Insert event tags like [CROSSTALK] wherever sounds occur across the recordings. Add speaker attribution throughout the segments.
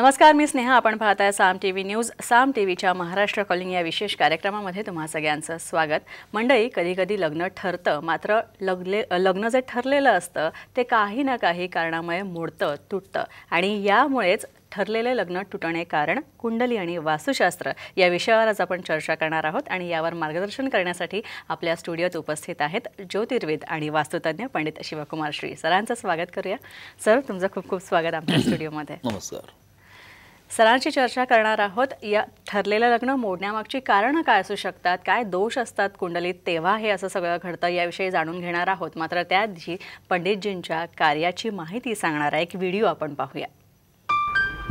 Speaker 1: नमस्कार मी स्नेहा आपण पाहत आहे Saam T V news Saam T व्हीच्या महाराष्ट्र कॉलिंग या विशेष कार्यक्रमामध्ये तुम्हा सगळ्यांचं स्वागत मंडळी कधीकधी लग्न ठरतं मात्र लग्ले लग्न जे ठरलेलं असतं ते काही ना काही कारणामुळे मोडतं तुटतं आणि यामुळेच ठरलेले लग्न तुटणे कारण कुंडली आणि वास्तुशास्त्र या विषयावर आज आपण चर्चा करणार आहोत आणि यावर मार्गदर्शन करण्यासाठी आपल्या स्टुडिओत उपस्थित आहेत ज्योतिर्विद आणि वास्तुतज्ञ पंडित शिवकुमार श्री सरांचं स्वागत करूया सर तुमचं खूप खूप स्वागत आमच्या [CLEARS THROAT] स्टुडिओमध्ये नमस्कार सरांची चर्चा करणार आहोत या ठरलेलं लग्न मोडण्यामागची कारणं काय असू शकतात काय दोष असतात कुंडलीत तेव्हा हे असं सगळं घडतं याविषयी जाणून घेणार आहोत मात्र त्याआधी पंडितजींच्या कार्याची माहिती सांगणारा एक व्हिडिओ आपण पाहूया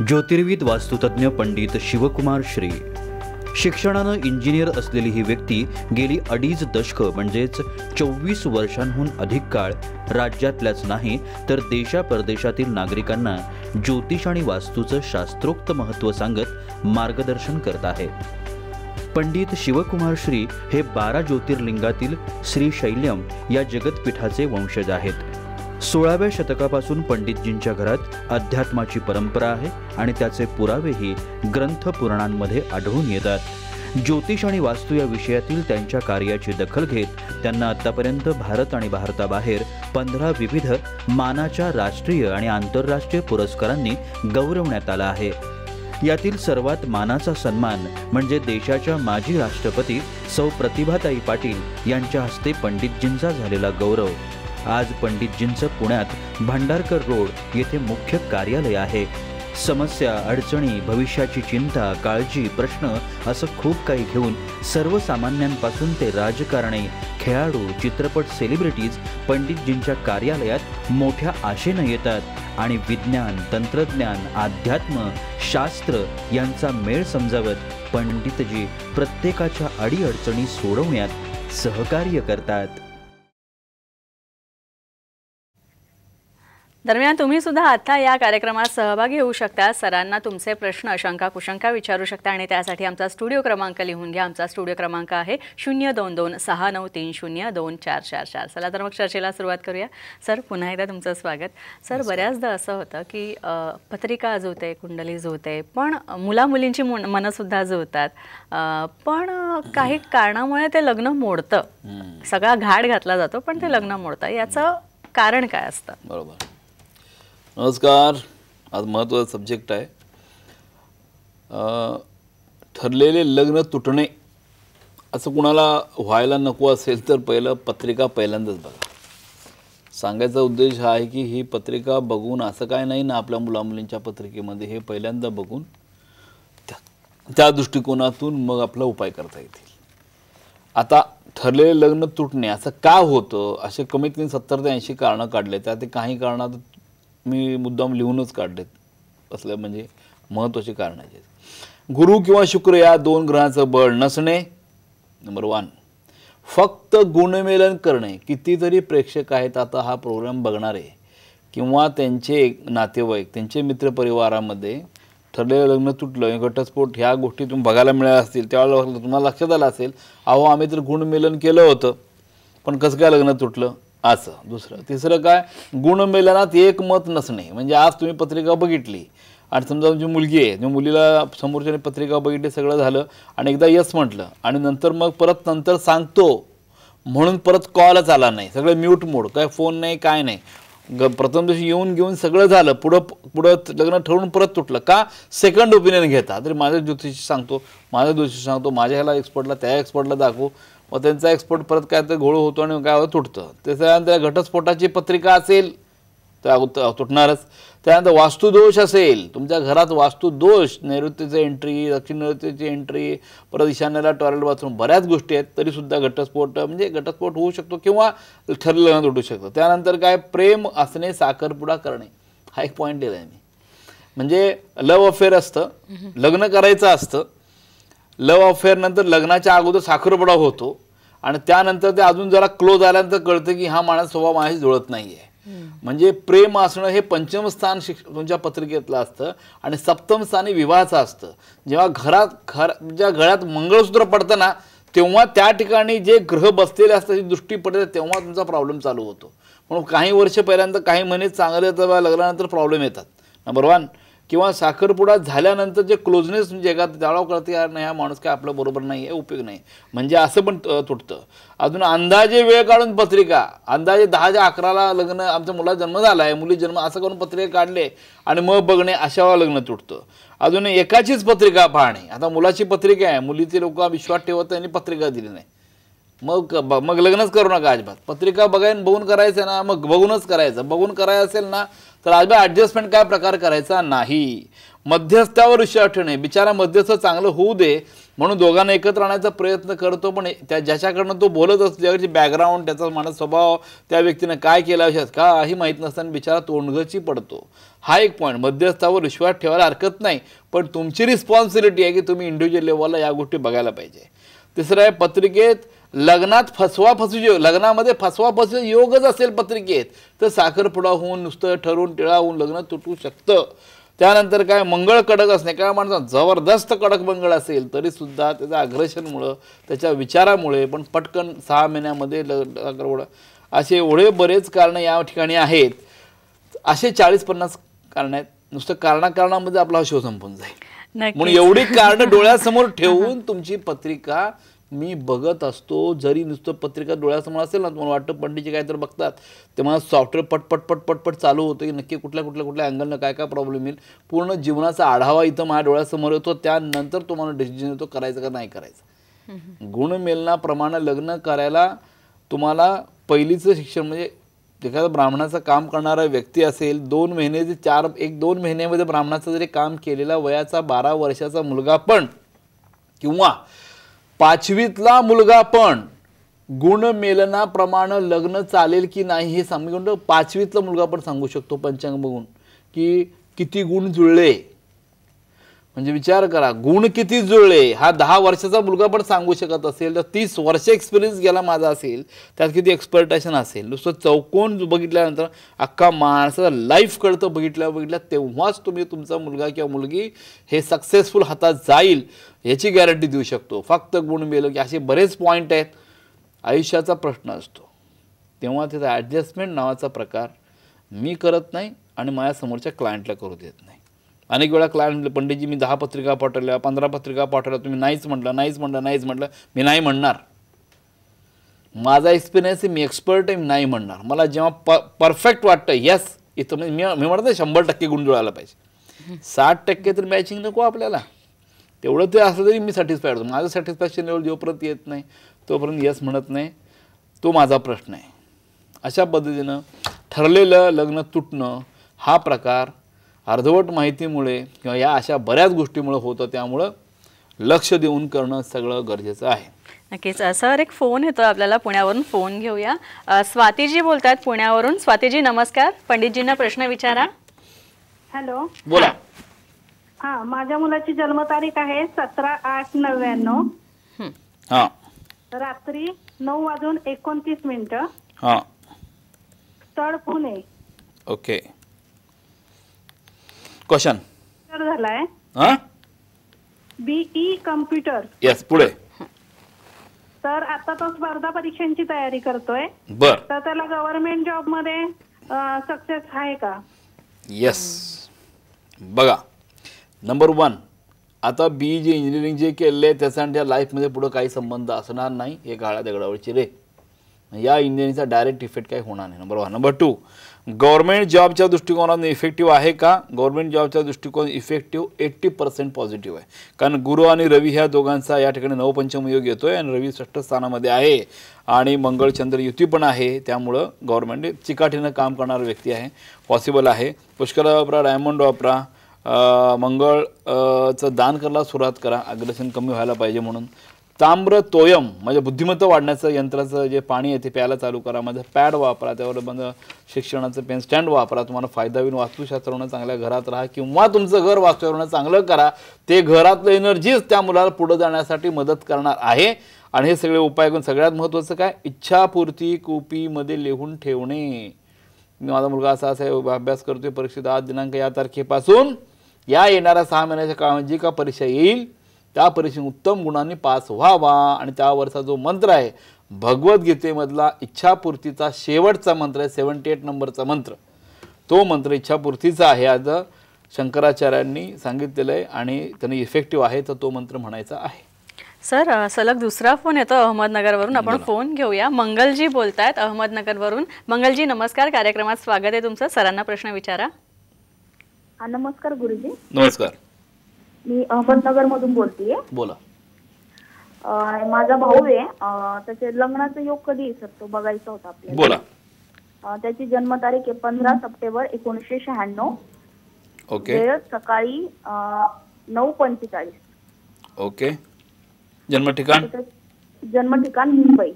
Speaker 2: ज्योतिर्विद वास्तुतज्ञ पंडित शिवकुमार श्री शिक्षणानं इंजिनियर असलेली ही व्यक्ती गेली अडीच दशकं म्हणजेच चोवीस वर्षांहून अधिक काळ राज्यातल्याच नाही तर देशा परदेशातील नागरिकांना ज्योतिष आणि वास्तूचं शास्त्रोक्त महत्त्व सांगत मार्गदर्शन करत आहे पंडित शिवकुमार श्री हे बारा ज्योतिर्लिंगातील श्री शैल्यम या जगतपीठाचे वंशज आहेत सोळाव्या शतकापासून पंडितजींच्या घरात अध्यात्माची परंपरा आहे आणि त्याचे पुरावेही ग्रंथ पुराणांमध्ये आढळून येतात ज्योतिष आणि वास्तू या विषयातील त्यांच्या कार्याची दखल घेत त्यांना आतापर्यंत भारत आणि भारताबाहेर पंधरा विविध मानाच्या राष्ट्रीय आणि आंतरराष्ट्रीय पुरस्कारांनी गौरवण्यात आला आहे यातील सर्वात मानाचा सन्मान म्हणजे देशाच्या माजी राष्ट्रपती सौ प्रतिभाताई पाटील यांच्या हस्ते पंडितजींचा झालेला गौरव आज पंडितजींचं पुण्यात भंडारकर रोड येथे मुख्य कार्यालय आहे समस्या अडचणी भविष्याची चिंता काळजी प्रश्न असं खूप काही घेऊन सर्वसामान्यांपासून ते राजकारणी खेळाडू चित्रपट सेलिब्रिटीज पंडितजींच्या कार्यालयात मोठ्या आशेनं येतात आणि विज्ञान तंत्रज्ञान अध्यात्म शास्त्र यांचा मेळ समजावत पंडितजी प्रत्येकाच्या अडीअडचणी सोडवण्यात सहकार्य करतात
Speaker 1: दरम्यान तुम्ही सुद्धा आता या कार्यक्रमात सहभागी होऊ शकता सरांना तुमचे प्रश्न शंका कुशंका विचारू शकता आणि त्यासाठी आमचा स्टुडिओ क्रमांक लिहून घ्या आमचा स्टुडिओ क्रमांक आहे शून्य दोन दोन सहा नऊ तीन शून्य दोन चार चार चार चला तर मग चर्चेला सुरुवात करूया सर पुन्हा एकदा तुमचं स्वागत सर बऱ्याचदा असं होतं की पत्रिका होते कुंडली होते पण मुलामुलींची मनंसुद्धा होतात पण काही कारणामुळे ते लग्न मोडतं सगळा घाट घातला जातो पण ते लग्न मोडतं याचं कारण काय असतं
Speaker 3: बरोबर नमस्कार आज महत्त्वाचा सब्जेक्ट आहे ठरलेले लग्न तुटणे असं कुणाला व्हायला नको असेल तर पहिलं पत्रिका पहिल्यांदाच बघा सांगायचा उद्देश हा आहे की ही पत्रिका बघून असं काय नाही ना आपल्या मुलामुलींच्या पत्रिकेमध्ये हे पहिल्यांदा बघून त्या त्या दृष्टिकोनातून मग आपला उपाय करता येतील आता ठरलेले लग्न तुटणे असं का होतं असे कमीत कमी सत्तर ते ऐंशी कारणं काढले त्या ते काही कारणात मी मुद्दाम लिहूनच काढलेत असल्या म्हणजे महत्त्वाचे कारण आहे गुरु किंवा शुक्र या दोन ग्रहाचं बळ नसणे नंबर वन फक्त गुणमेलन करणे कितीतरी प्रेक्षक आहेत आता हा प्रोग्राम बघणारे किंवा त्यांचे नातेवाईक त्यांचे मित्रपरिवारामध्ये ठरलेलं लग्न तुटलं घटस्फोट ह्या गोष्टी तुम्ही बघायला मिळाल्या असतील त्यावेळेला तुम्हाला लक्षात आलं असेल अहो आम्ही तर गुणमेलन केलं होतं पण कसं काय लग्न तुटलं असं दुसरं तिसरं काय गुणमेलनात एक मत नसणे म्हणजे आज तुम्ही पत्रिका बघितली आणि समजा तुमची मुलगी आहे मुलीला समोरच्याने पत्रिका बघितली सगळं झालं आणि एकदा यस म्हटलं आणि नंतर मग परत नंतर सांगतो म्हणून परत कॉलच आला नाही सगळं म्यूट मोड काय फोन नाही काय नाही ग प्रथम दिवशी येऊन घेऊन सगळं झालं पुढं पुढं लग्न ठरवून परत तुटलं का सेकंड ओपिनियन घेता तरी माझ्या ज्योतिषी सांगतो माझ्या ज्योतिषी सांगतो माझ्या ह्याला एक्सपर्टला त्या एक्सपर्टला दाखवू मग त्यांचा एक्सपोर्ट परत काय तर घोळ होतो आणि काय तुटतं त्याच्यानंतर घटस्फोटाची पत्रिका असेल तर तुटणारच त्यानंतर वास्तुदोष असेल तुमच्या घरात वास्तुदोष नैऋत्यचं एंट्री दक्षिण नैऋत्यची एंट्री परत ईशान्याला टॉयलेट बाथरूम बऱ्याच गोष्टी आहेत तरीसुद्धा घटस्फोट म्हणजे घटस्फोट होऊ शकतो किंवा ठरलेलं तुटू शकतं त्यानंतर काय प्रेम असणे साखरपुडा करणे हा एक पॉईंट दिला आहे मी म्हणजे लव अफेअर असतं लग्न करायचं असतं लव अफेअरनंतर लग्नाच्या अगोदर साखरपुडा होतो आणि त्यानंतर ते अजून जरा क्लोज आल्यानंतर कळतं की हा माणूस स्वभाव माझ्याशी जुळत नाही आहे म्हणजे प्रेम असणं हे पंचम स्थान तुमच्या पत्रिकेतलं असतं आणि सप्तम स्थानी विवाहाचं असतं जेव्हा घरात घर ज्या घरात मंगळसूत्र पडतं ना तेव्हा त्या ठिकाणी जे ग्रह बसलेले असतात ही दृष्टी पडते तेव्हा तुमचा प्रॉब्लेम चालू होतो म्हणून काही वर्ष पहिल्यांदा काही महिने चांगले तर लग्नानंतर प्रॉब्लेम येतात नंबर वन किंवा साखरपुडा झाल्यानंतर जे क्लोजनेस म्हणजे जगात जाळाव करते यार नाही हा माणूस काय आपलं बरोबर नाही हे उपयोग नाही म्हणजे असं पण तुटतं अजून अंदाजे वेळ काढून पत्रिका अंदाजे दहाच्या अकराला लग्न आमच्या मुला जन्म झाला आहे मुली जन्म असं करून पत्रिका काढले आणि मग बघणे अशा लग्न तुटतं अजून एकाचीच पत्रिका पाहणे आता मुलाची पत्रिका आहे मुलीचे लोक विश्वास ठेवत आणि पत्रिका दिली नाही मग मग लग्नच करू नका अजिबात पत्रिका बघायन बघून करायचं ना मग बघूनच करायचं बघून करायचं असेल ना तर आज ॲडजस्टमेंट काय प्रकार करायचा नाही मध्यस्थावर विषय ठेवणे बिचारा मध्यस्थ चांगलं होऊ दे म्हणून दोघांना एकत्र आणायचा प्रयत्न करतो पण त्या ज्याच्याकडनं तो बोलत असतो त्याची बॅकग्राऊंड त्याचा माणस स्वभाव त्या व्यक्तीनं काय केला विषयात काही माहीत नसताना बिचारा तोंडगची पडतो हा एक पॉईंट मध्यस्थावर विश्वास ठेवायला हरकत नाही पण तुमची रिस्पॉन्सिबिलिटी आहे की तुम्ही इंडिव्हिज्युअल लेवलला या गोष्टी बघायला पाहिजे तिसरं आहे पत्रिकेत लग्नात फसवा फसू लग्नामध्ये फसवा फसू योगच असेल पत्रिकेत तर साखरपुडा होऊन नुसतं ठरवून टिळा होऊन लग्न तुटू शकतं त्यानंतर काय मंगळ कडक असणे काय माणसं जबरदस्त कडक मंगळ असेल तरी सुद्धा त्याच्या अग्रेशनमुळं त्याच्या विचारामुळे पण पटकन सहा महिन्यामध्ये लग्न असे एवढे बरेच कारणं या ठिकाणी आहेत असे चाळीस पन्नास कारण आहेत नुसतं कारणाकारणामध्ये आपला हा शो संपून जाईल
Speaker 1: म्हणून एवढी कारण [LAUGHS] डोळ्यासमोर ठेवून
Speaker 3: तुमची पत्रिका मी बघत असतो जरी नुसतं पत्रिका डोळ्यासमोर असेल ना तुम्हाला वाटतं पंडितजी काय तर बघतात ते मला सॉफ्टवेअर पटपट पटपट पट चालू होतं की नक्की कुठल्या कुठल्या कुठल्या अँगलनं काय काय प्रॉब्लेम येईल पूर्ण जीवनाचा आढावा इथं माझ्या डोळ्यासमोर येतो त्यानंतर तुम्हाला डिसिजन येतो करायचं का नाही
Speaker 2: करायचं
Speaker 3: गुणमेलनाप्रमाणे लग्न करायला तुम्हाला पहिलीचं शिक्षण म्हणजे एखादा ब्राह्मणाचं काम करणारा व्यक्ती असेल दोन महिने जे चार एक दोन महिन्यामध्ये ब्राह्मणाचं जरी काम केलेला वयाचा बारा वर्षाचा मुलगा पण किंवा पाचवीतला मुलगा पण गुण मेलनाप्रमाणे लग्न चालेल की नाही हे सांगून पाचवीतला मुलगा पण सांगू शकतो पंचांग बघून की किती गुण जुळले म्हणजे विचार करा गुण किती जुळले हा दहा वर्षाचा मुलगा पण सांगू शकत असेल तर तीस वर्ष एक्सपिरियन्स गेला माझा असेल त्यात किती एक्सपर्टेशन असेल नुसतं चौकोन बघितल्यानंतर अख्खा माणसाचा लाईफ कळतं बघितल्या बघितल्या तेव्हाच तुम्ही तुमचा मुलगा किंवा मुलगी हे सक्सेसफुल हातात जाईल याची गॅरंटी देऊ शकतो फक्त गुण मेलो की असे बरेच पॉईंट आहेत आयुष्याचा प्रश्न असतो तेव्हा त्याचा ॲडजस्टमेंट नावाचा प्रकार मी करत नाही आणि माझ्या समोरच्या क्लायंटला करू देत नाही अनेक वेळा क्लायंट पंडितजी मी दहा पत्रिका पाठवल्या पंधरा पत्रिका पाठवल्या तुम्ही नाहीच म्हटलं नाहीच म्हटलं नाहीच म्हटलं मी नाही म्हणणार माझा एक्सपिरियन्स मी एक्सपर्ट आहे मी नाही म्हणणार मला जेव्हा प परफेक्ट वाटतं येस इथं म्हणजे मी म्हणतो शंभर टक्के गुण जुळायला पाहिजे साठ टक्के तर मॅचिंग नको आपल्याला तेवढं ते असलं तरी मी सॅटिस्फाईड होतो माझं सॅटिस्फॅक्शन लेवल जोपर्यंत येत नाही तोपर्यंत येस म्हणत नाही तो माझा प्रश्न आहे अशा पद्धतीनं ठरलेलं लग्न तुटणं हा प्रकार अर्धवट माहितीमुळे किंवा या अशा बऱ्याच गोष्टीमुळे होतं त्यामुळं लक्ष देऊन करणं सगळं गरजेचं आहे
Speaker 1: नक्कीच सर एक फोन येतो आपल्याला पुण्यावरून फोन घेऊया स्वातीजी बोलतात पुण्यावरून स्वातीजी नमस्कार पंडितजींना प्रश्न विचारा हॅलो बोला हा माझ्या मुलाची जन्मतारीख आहे सतरा आठ नव्याण्णव रात्री नऊ वाजून एकोणतीस मिनिट स्थळ पुणे
Speaker 3: ओके क्वेश्चन
Speaker 1: झालाय बीई कम्प्युटर येस पुढे तर आता तो स्पर्धा परीक्षांची तयारी करतोय बर तर त्याला गव्हर्नमेंट जॉब मध्ये सक्सेस आहे का
Speaker 3: येस बघा नंबर वन आता बी e जे इंजिनिअरिंग जे केले त्याचा आणि त्या लाईफमध्ये पुढे काही संबंध असणार नाही हे काळ्या दगडावरची रे या इंजिनीचा डायरेक्ट इफेक्ट काही होणार नाही number one number two government जॉबच्या दृष्टिकोनातून इफेक्टिव्ह आहे का गव्हर्मेंट जॉबच्या दृष्टिकोन इफेक्टिव्ह एट्टी पर्सेंट पॉझिटिव्ह आहे कारण गुरु आणि रवी ह्या दोघांचा या ठिकाणी नवपंचम योग येतो आहे आणि रवी षष्ठ स्थानामध्ये आहे आणि मंगळचंद्र युती पण आहे त्यामुळं गव्हर्मेंट चिकाटीनं काम करणारा व्यक्ती आहे पॉसिबल आहे पुष्कर वापरा डायमंड वापरा मंगळचं दान करायला सुरुवात करा अग्रसन कमी व्हायला पाहिजे म्हणून ताम्र तोयम म्हणजे बुद्धिमत्ता वाढण्याचं यंत्राचं जे पाणी आहे ते प्यायला चालू करा माझं पॅड वापरा त्यावर शिक्षणाचं पेन स्टँड वापरा तुम्हाला फायदा होईल होणं चांगल्या घरात राहा किंवा तुमचं घर होणं चांगलं करा ते घरातलं एनर्जीच त्या मुलाला पुढं जाण्यासाठी मदत करणार आहे आणि हे सगळे उपाय करून सगळ्यात महत्त्वाचं काय इच्छापूर्ती कोपीमध्ये लिहून ठेवणे मी माझा मुलगा असा असा अभ्यास करतोय परीक्षेत आज दिनांक या तारखेपासून या येणाऱ्या सहा महिन्याच्या काळामध्ये जी का परीक्षा येईल त्या परीक्षेने उत्तम गुणांनी पास व्हावा आणि त्यावरचा जो मंत्र आहे भगवद्गीतेमधला इच्छापूर्तीचा शेवटचा मंत्र आहे सेवन्टी एट नंबरचा मंत्र तो मंत्र इच्छापूर्तीचा आहे आज शंकराचार्यांनी सांगितलेलं आहे आणि त्यांनी इफेक्टिव्ह आहे तर तो मंत्र म्हणायचा आहे
Speaker 1: सर सलग दुसरा फोन येतो अहमदनगरवरून आपण फोन घेऊया मंगलजी बोलतायत अहमदनगरवरून मंगलजी नमस्कार कार्यक्रमात स्वागत आहे तुमचं सरांना प्रश्न विचारा नमस्कार गुरुजी नमस्कार मी अहमदनगर मधून बोलतेय बोला माझा भाऊ आहे त्याचे लग्नाचा योग कधी आहे सर तो बघायचा होता आपल्याला बोला अं, त्याची जन्मतारीख आहे पंधरा सप्टेंबर एकोणीसशे शहाण्णव ओके वेळ सकाळी अं, नऊ पंचेचाळीस
Speaker 3: ओके जन्म ठिकाण
Speaker 1: जन्म ठिकाण मुंबई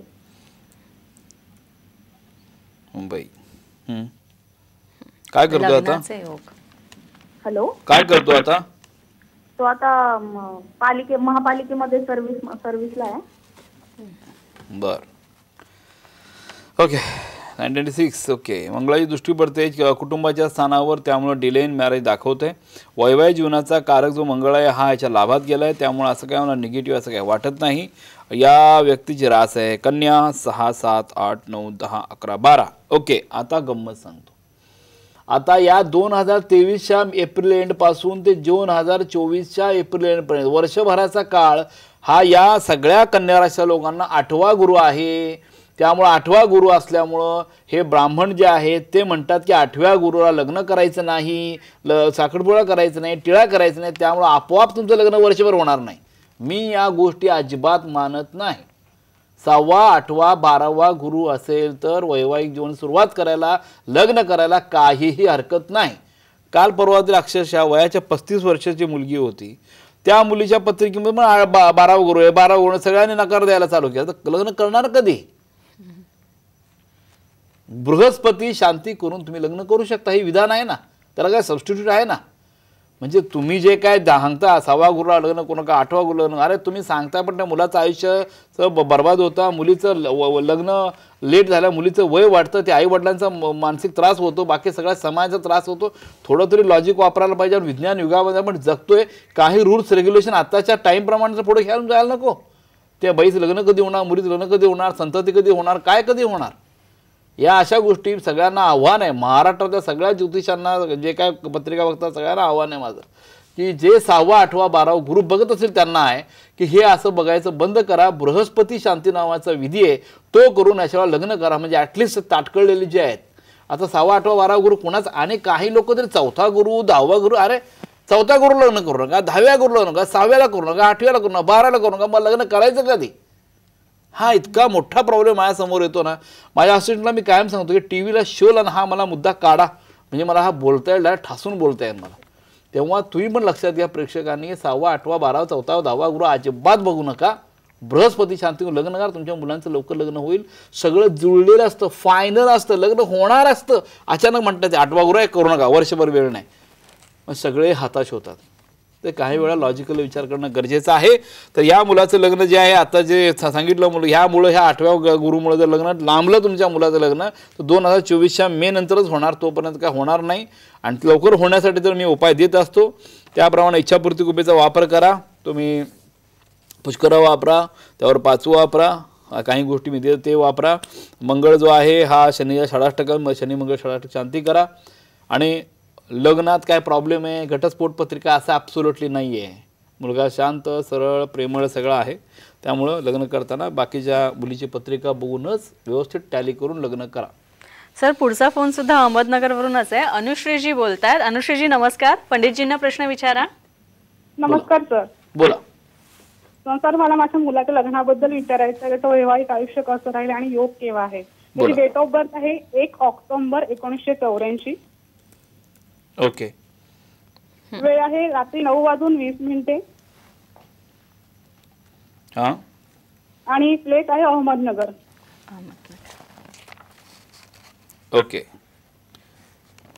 Speaker 3: मुंबई हम्म. काय करतो आता
Speaker 1: हॅलो
Speaker 2: काय करतो आता
Speaker 1: तो आता पालिके महापालिकेमध्ये सर्व्हिस सर्व्हिसला आहे
Speaker 3: बर ओके नाईन सिक्स ओके मंगळाची दृष्टी पडते कुटुंबाच्या स्थानावर त्यामुळे डिले इन मॅरेज दाखवते वैवाहिक जीवनाचा कारक जो मंगळ आहे हा याच्या लाभात गेला आहे त्यामुळे असं काय मला निगेटिव्ह असं काय वाटत नाही या व्यक्तीची रास आहे कन्या सहा सात आठ नऊ दहा अकरा बारा ओके आता गंमत सांगतो आता या दोन हजार तेवीसच्या एप्रिल एंडपासून ते दोन हजार चोवीसच्या एप्रिल एंडपर्यंत वर्षभराचा काळ हा या सगळ्या कन्या राशीच्या लोकांना आठवा गुरु आहे त्यामुळं आठवा गुरु असल्यामुळं हे ब्राह्मण जे आहेत ते म्हणतात की आठव्या गुरुला लग्न करायचं नाही ल साखडपुळा करायचं नाही टिळा करायचं नाही त्यामुळं आपोआप तुमचं लग्न वर्षभर होणार नाही मी या गोष्टी अजिबात मानत नाही सहावा आठवा बारावा गुरु असेल तर वैवाहिक जीवन सुरुवात करायला लग्न करायला काहीही हरकत नाही काल परवातील अक्षरशः वयाच्या पस्तीस वर्षाची मुलगी होती त्या मुलीच्या पत्रिकेमध्ये पण बा बारावा गुरु आहे बारावा गुरु सगळ्यांनी नकार द्यायला चालू केला तर लग्न करणार कधी बृहस्पती शांती करून तुम्ही लग्न करू शकता हे विधान आहे ना त्याला काय सबस्टिट्यूट आहे ना म्हणजे तुम्ही जे काय सांगता सहावा गुरुला लग्न कोणा का आठवा गुरु लग्न अरे तुम्ही सांगता पण त्या मुलाचं आयुष्य बर्बाद होता मुलीचं लग्न लेट झालं मुलीचं वय वाढतं ते आई वडिलांचा मानसिक त्रास होतो बाकी सगळ्या समाजाचा त्रास होतो थोडं तरी लॉजिक वापरायला पाहिजे आणि विज्ञान युगामध्ये आपण जगतोय काही रूल्स रेग्युलेशन आत्ताच्या टाईमप्रमाणे पुढे घ्यायला जायला नको त्या बाईचं लग्न कधी होणार मुलीचं लग्न कधी होणार संतती कधी होणार काय कधी होणार या अशा गोष्टी सगळ्यांना आव्हान आहे महाराष्ट्रातल्या सगळ्या ज्योतिषांना जे काय पत्रिका बघतात सगळ्यांना आव्हान आहे माझं की जे सहावा आठवा बारावा ग्रुप बघत असेल त्यांना आहे की हे असं बघायचं बंद करा बृहस्पती शांती नावाचा विधी आहे तो करून अशा लग्न करा म्हणजे ॲटलिस्ट ताटकळलेले जे आहेत आता सहावा आठवा बारावा गुरु कुणाच आणि काही लोक तरी चौथा गुरु दहावा गुरु अरे चौथा गुरु लग्न करू नका दहाव्या गुरु लग्न नका सहाव्याला करू नका आठव्याला करू नका बाराला करू नका मग लग्न करायचं कधी हा इतका मोठा प्रॉब्लेम माझ्यासमोर येतो ना माझ्या असिस्टंटला मी कायम सांगतो की टी व्हीला शो लावून हा मला मुद्दा काढा म्हणजे मला हा बोलता येईल डायरेक्ट ठासून बोलता येईल मला तेव्हा तुम्ही पण लक्षात घ्या प्रेक्षकांनी सहावा आठवा बारावा चौथा दहावा गुरु अजिबात बघू नका बृहस्पती शांती लग्न करा तुमच्या मुलांचं लवकर लग्न होईल सगळं जुळलेलं असतं फायनल असतं लग्न होणार असतं अचानक म्हणतात आठवा गुरु आहे करू नका वर्षभर वेळ नाही मग सगळे हाताश होतात तर काही वेळा लॉजिकल विचार करणं गरजेचं आहे तर या मुलाचं लग्न जे आहे आता जे सांगितलं मुलं ह्या मुळे ह्या आठव्या गुरुमुळं जर लग्न लांबलं तुमच्या मुलाचं लग्न तर दोन हजार चोवीसच्या मे नंतरच होणार तोपर्यंत काय होणार नाही आणि लवकर होण्यासाठी तर मी उपाय देत असतो त्याप्रमाणे इच्छापूर्ती कुपेचा वापर करा तुम्ही पुष्करा वापरा त्यावर पाचू वापरा काही गोष्टी मी देतो ते वापरा मंगळ जो आहे हा शनीचा साडेआठ शनि शनी मंगळ साडेआठ शांती करा आणि लग्नात काय प्रॉब्लेम आहे घटस्फोट पत्रिका असं ॲब्सोल्युटली नाही आहे मुलगा शांत सरळ प्रेमळ सगळं आहे त्यामुळं लग्न करताना बाकीच्या मुलीची पत्रिका बघूनच व्यवस्थित टॅली करून लग्न करा
Speaker 1: सर पुढचा फोन सुद्धा वरूनच आहे अनुश्रीजी बोलतात अनुश्रीजी नमस्कार पंडितजींना प्रश्न विचारा नमस्कार
Speaker 3: सर बोला
Speaker 1: सर मला माझ्या मुलाच्या लग्नाबद्दल विचारायचं आहे तो वैवाहिक आयुष्य कसं राहील आणि योग केव्हा आहे डेट ऑफ बर्थ आहे एक ऑक्टोंबर एकोणीसशे चौऱ्याऐंशी ओके वेळ आहे रात्री नऊ वाजून वीस मिनिटे हा आणि प्लेस आहे अहमदनगर
Speaker 3: ओके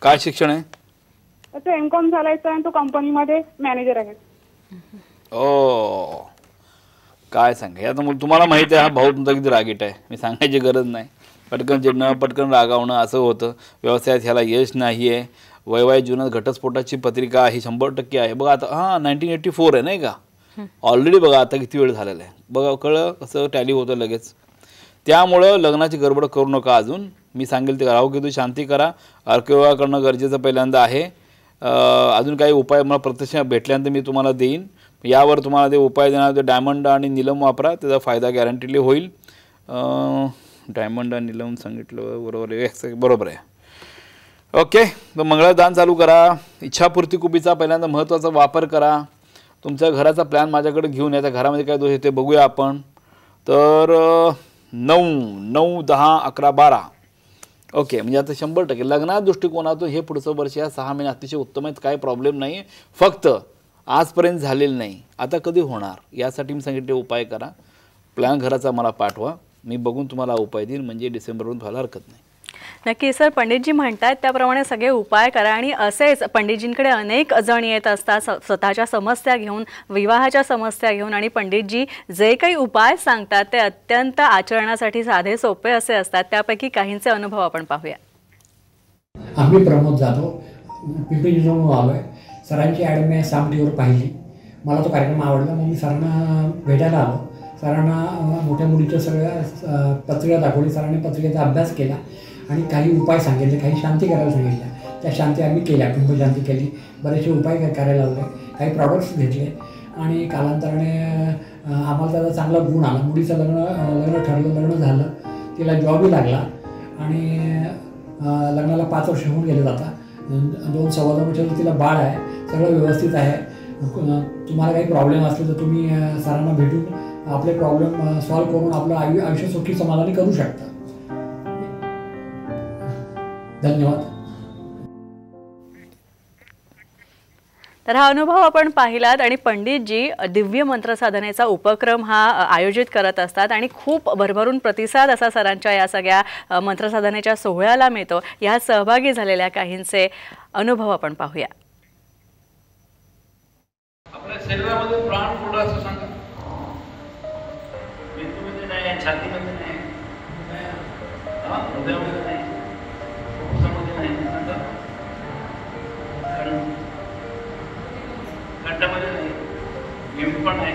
Speaker 3: काय शिक्षण आहे
Speaker 1: तो एम कॉम झालायचं तो कंपनीमध्ये मॅनेजर आहे
Speaker 3: ओ काय सांगा तुम्हाला माहिती आहे हा भाऊ तुमचा किती रागीट आहे मी सांगायची गरज नाही पटकन जिडणं पटकन रागावणं असं होतं व्यवसायात ह्याला यश नाही आहे वाय जीवनात घटस्फोटाची पत्रिका ही शंभर टक्के आहे बघा आता हां नाईन्टीन एट्टी फोर आहे नाही का ऑलरेडी बघा आता किती वेळ झालेला आहे बघा कळलं कसं टॅली होतं लगेच त्यामुळं लग्नाची गडबड करू नका अजून मी सांगेल ते राहू तू शांती करा अर्कविवाह करणं गरजेचं पहिल्यांदा आहे अजून काही उपाय मला प्रत्यक्ष भेटल्यानंतर मी तुम्हाला देईन यावर तुम्हाला ते उपाय देणार ते डायमंड आणि निलम वापरा त्याचा फायदा गॅरंटीडली होईल डायमंड आणि निलम सांगितलं बरोबर आहे बरोबर आहे ओके तर मंगळदान चालू करा इच्छापूर्ती कुबीचा पहिल्यांदा महत्त्वाचा वापर करा तुमच्या घराचा प्लॅन माझ्याकडे घेऊन या घरामध्ये काय दोष येते बघूया आपण तर नऊ नऊ दहा अकरा बारा ओके म्हणजे आता शंभर टक्के लग्नात दृष्टिकोनातून हे पुढचं वर्ष या सहा महिने अतिशय उत्तम आहेत काय प्रॉब्लेम नाही फक्त आजपर्यंत झालेलं नाही आता कधी होणार यासाठी मी सांगितले उपाय करा प्लॅन घराचा मला पाठवा मी बघून तुम्हाला उपाय देईन म्हणजे डिसेंबरवरून व्हायला हरकत नाही
Speaker 1: नक्की सर पंडितजी म्हणतात त्याप्रमाणे सगळे उपाय करा आणि असेच पंडितजींकडे अनेक जण येत असतात स्वतःच्या समस्या घेऊन विवाहाच्या समस्या घेऊन आणि पंडितजी जे काही उपाय सांगतात ते अत्यंत आचरणासाठी साधे सोपे असे असतात त्यापैकी काहींचे अनुभव आपण पाहूया
Speaker 2: आम्ही प्रमोद जाधव पिंपरी आलो आहे सरांची ॲड मी पाहिली मला तो कार्यक्रम आवडला मग मी सरांना भेटायला आलो सरांना मोठ्या मुलीच्या सगळ्या पत्रिका दाखवली सरांनी पत्रिकेचा अभ्यास केला
Speaker 1: आणि काही उपाय सांगितले काही शांती करायला सांगितल्या त्या शांती आम्ही केल्या शांती केली बरेचसे उपाय करायला लावले काही प्रॉडक्ट्स घेतले आणि कालांतराने आम्हाला त्याचा
Speaker 3: चांगला गुण आला मुलीचं लग्न लग्न ठरलं लग्न झालं तिला जॉबही लागला आणि लग्नाला पाच वर्ष होऊन गेले जाता दोन सव्वा दोन वर्षाचं तिला बाळ आहे सगळं व्यवस्थित आहे तुम्हाला काही प्रॉब्लेम असले तर तुम्ही सरांना भेटून
Speaker 2: आपले प्रॉब्लेम सॉल्व्ह करून आपलं आयु आयुष्य सुखी समाधानी करू शकता धन्यवाद
Speaker 1: तर हा अनुभव आपण पाहिलात आणि पंडितजी दिव्य मंत्रसाधनेचा उपक्रम हा आयोजित करत असतात आणि खूप भरभरून प्रतिसाद असा सरांच्या या सगळ्या मंत्रसाधनेच्या सोहळ्याला मिळतो यात सहभागी झालेल्या काहींचे अनुभव आपण पाहूया
Speaker 3: आपल्या शरीरामध्ये प्राण असं छातीमध्ये त्यांचं कारण घंटामध्ये नाही पण आहे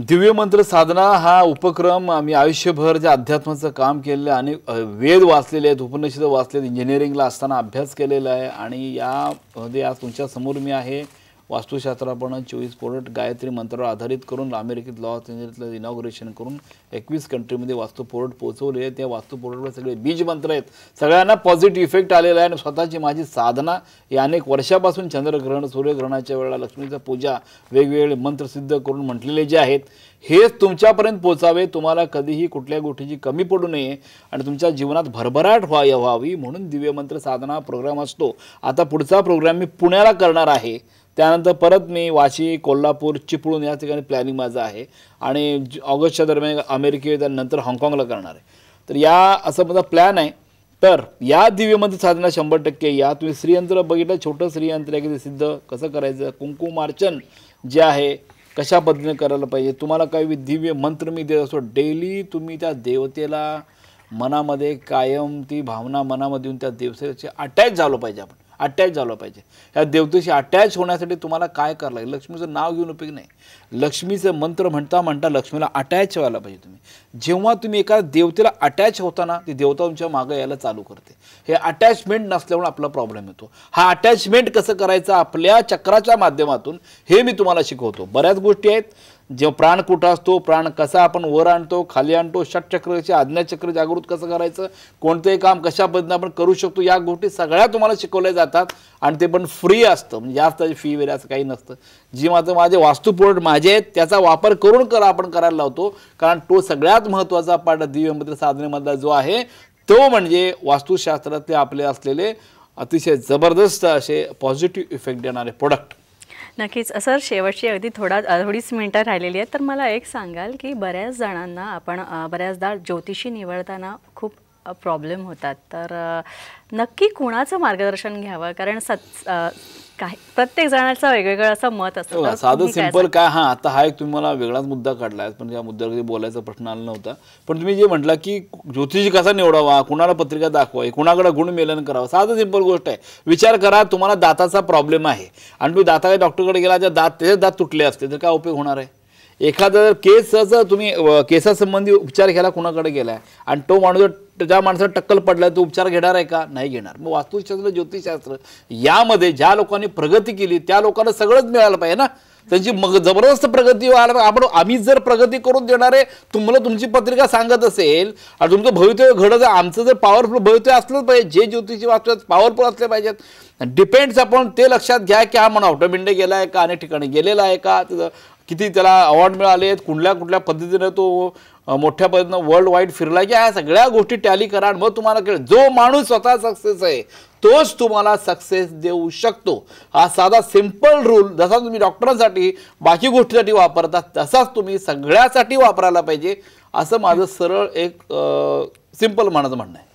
Speaker 3: दिव्य मंत्र साधना हा उपक्रम आम्ही आयुष्यभर जे अध्यात्माचं काम केलेलं आहे आणि वेद वाचलेले आहेत उपनिषद वाचलेले इंजिनिअरिंगला असताना अभ्यास केलेला आहे आणि यामध्ये आज तुमच्यासमोर मी आहे वास्तुशास्त्र आपण चोवीस पोरट गायत्री मंत्रावर आधारित करून अमेरिकेत लॉस एंजलिसला इनॉग्रेशन करून एकवीस कंट्रीमध्ये वास्तू प्रोडक्ट पोहोचवले आहे त्या वास्तू प्रोडक्टवर सगळे बीज मंत्र आहेत सगळ्यांना पॉझिटिव्ह इफेक्ट आलेला आहे आणि स्वतःची माझी साधना या अनेक वर्षापासून चंद्रग्रहण सूर्यग्रहणाच्या वेळेला लक्ष्मीचा पूजा वेगवेगळे मंत्र सिद्ध करून म्हटलेले जे आहेत हेच तुमच्यापर्यंत पोचावे तुम्हाला कधीही कुठल्या गोष्टीची कमी पडू नये आणि तुमच्या जीवनात भरभराट व्हा व्हावी म्हणून दिव्यमंत्र साधना प्रोग्राम असतो आता पुढचा प्रोग्राम मी पुण्याला करणार आहे त्यानंतर परत मी वाशी कोल्हापूर चिपळूण या ठिकाणी प्लॅनिंग माझं आहे आणि ऑगस्टच्या दरम्यान अमेरिके नंतर हाँगकाँगला करणार आहे तर या असं माझा प्लॅन आहे तर या दिव्यमध्ये साधना शंभर टक्के या तुम्ही श्रीयंत्र बघितलं छोटं श्रीयंत्र आहे की सिद्ध कसं करायचं कुंकुमार्चन जे आहे कशा पद्धतीने करायला पाहिजे तुम्हाला काही दिव्य मंत्र मी देत असतो डेली तुम्ही त्या देवतेला मनामध्ये कायम ती भावना मनामध्ये येऊन त्या देवतेचे अटॅच झालं पाहिजे आपण अटॅच झालं पाहिजे ह्या देवतेशी अटॅच होण्यासाठी तुम्हाला काय करायला लागेल लक्ष्मीचं नाव घेऊन उपयोग नाही लक्ष्मीचं मंत्र म्हणता म्हणता लक्ष्मीला अटॅच व्हायला पाहिजे तुम्ही जेव्हा तुम्ही एका देवतेला अटॅच होताना ती देवता तुमच्या मागं यायला चालू करते हे अटॅचमेंट नसल्यामुळे आपला प्रॉब्लेम येतो हा अटॅचमेंट कसं करायचं आपल्या चक्राच्या माध्यमातून हे मी तुम्हाला शिकवतो बऱ्याच गोष्टी आहेत जेव्हा प्राण कुठं असतो प्राण कसा आपण वर आणतो खाली आणतो षटचक्राचे आज्ञाचक्र जागृत कसं करायचं कोणतंही काम कशा पद्धतीनं आपण करू शकतो या गोष्टी सगळ्या तुम्हाला शिकवल्या जातात आणि ते पण फ्री असतं म्हणजे जास्त फी वगैरे असं काही नसतं जी माझं माझे वास्तुपूर्ण माझे आहेत त्याचा वापर करून करा आपण करायला लावतो कारण तो सगळ्यात महत्त्वाचा पाठ दिव्यमंत्र साधनेमधला जो आहे तो म्हणजे वास्तुशास्त्रातले आपले असलेले अतिशय जबरदस्त असे पॉझिटिव्ह इफेक्ट देणारे प्रोडक्ट
Speaker 1: नक्कीच सर शेवटची अगदी थोडा थोडीच मिनटं राहिलेली आहेत तर मला एक सांगाल की बऱ्याच जणांना आपण बऱ्याचदा ज्योतिषी निवडताना खूप प्रॉब्लेम होतात तर नक्की कुणाचं मार्गदर्शन घ्यावं कारण सत काही प्रत्येक जणाचं वेगवेगळं असं मत असतं हो, साधं सिंपल
Speaker 3: काय हा आता हा एक तुम्ही मला वेगळाच मुद्दा काढला आहे पण या मुद्द्यावर बोलायचा प्रश्न आला नव्हता पण तुम्ही जे म्हटलं की ज्योतिषी कसा निवडावा कुणाला पत्रिका दाखवा कुणाकडे मेलन करावं साधं सिंपल गोष्ट आहे विचार करा तुम्हाला दाताचा प्रॉब्लेम आहे आणि तुम्ही दाताच्या डॉक्टरकडे गेला जर दात त्याचे दात तुटले असते तर काय उपयोग होणार आहे एखादा जर केसचा तुम्ही केसासंबंधी उपचार घ्यायला कुणाकडे गेला आणि तो माणूस ज्या माणसाला टक्कल पडलाय तो उपचार घेणार आहे का नाही घेणार मग वास्तुशास्त्र ज्योतिषशास्त्र यामध्ये ज्या लोकांनी प्रगती केली त्या लोकांना सगळंच मिळालं पाहिजे ना त्यांची मग जबरदस्त प्रगती व्हायला आपण आम्ही जर प्रगती करून देणारे तुम्हाला तुमची पत्रिका सांगत असेल आणि तुमचं भवितव्य घडत आमचं जर पॉवरफुल भवितव्य असलंच पाहिजे जे ज्योतिषी आहेत पॉवरफुल असले पाहिजेत डिपेंड्स आपण ते लक्षात घ्या की हा म्हणून ऑटोमिंडे गेला आहे का अनेक ठिकाणी गेलेला आहे का तिथं किती त्याला अवॉर्ड आहेत कुठल्या कुठल्या पद्धतीनं तो मोठ्या पद्धतीनं वर्ल्ड वाईड फिरला की ह्या सगळ्या गोष्टी टॅली करा आणि मग तुम्हाला कळ जो माणूस स्वतः सक्सेस आहे तोच तुम्हाला सक्सेस देऊ शकतो हा साधा सिम्पल रूल जसा तुम्ही डॉक्टरांसाठी बाकी गोष्टीसाठी वापरता तसाच तुम्ही सगळ्यासाठी वापरायला पाहिजे असं माझं सरळ एक सिम्पल म्हणाचं म्हणणं आहे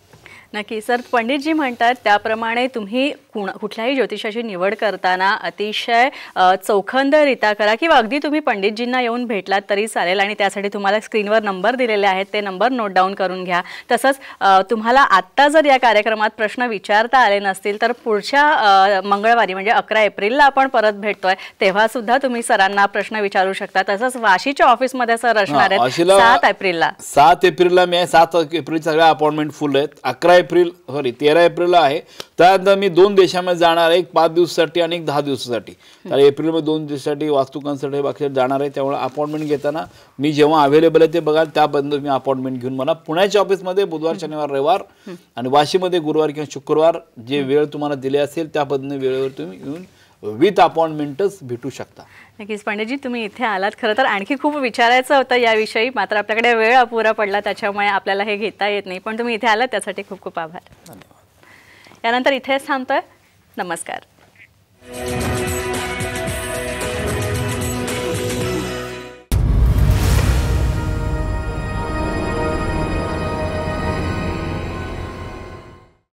Speaker 1: नक्की सर पंडितजी म्हणतात त्याप्रमाणे तुम्ही कुठल्याही ज्योतिषाची निवड करताना अतिशय चौखंदरित्या करा किंवा अगदी तुम्ही पंडितजींना येऊन भेटलात तरी चालेल आणि त्यासाठी तुम्हाला स्क्रीनवर नंबर दिलेले आहेत ते नंबर नोट डाऊन करून घ्या तसंच तुम्हाला आत्ता जर या कार्यक्रमात प्रश्न विचारता आले नसतील तर पुढच्या मंगळवारी म्हणजे अकरा एप्रिलला आपण परत भेटतोय तेव्हा सुद्धा तुम्ही सरांना प्रश्न विचारू शकता तसंच वाशीच्या ऑफिसमध्ये सर असणार आहेत सात एप्रिलला
Speaker 3: सात एप्रिलला मी सात एप्रिल सगळ्या अपॉइंटमेंट फुल आहेत अकरा एप्रिल सॉरी तेरा एप्रिलला आहे त्यानंतर मी दोन देशामध्ये जाणार आहे एक पाच दिवसासाठी आणि एक दहा दिवसासाठी तर एप्रिलमध्ये दोन दिवसासाठी वास्तू हे बाकी जाणार आहे त्यामुळे अपॉइंटमेंट घेताना मी जेव्हा अवेलेबल आहे ते बघा त्याबद्दल मी अपॉइंटमेंट घेऊन मला पुण्याच्या ऑफिसमध्ये बुधवार शनिवार रविवार आणि वाशीमध्ये गुरुवार किंवा शुक्रवार जे वेळ तुम्हाला दिले असेल त्या वेळेवर तुम्ही येऊन विथ अपॉइंटमेंटच भेटू
Speaker 2: शकता
Speaker 1: नक्कीच पंडितजी तुम्ही इथे आलात खरं तर आणखी खूप विचारायचं होतं याविषयी मात्र आपल्याकडे वेळ अपुरा पडला त्याच्यामुळे आपल्याला हे घेता येत नाही पण तुम्ही इथे आलात त्यासाठी खूप खूप आभार यानंतर इथेच थांबतोय नमस्कार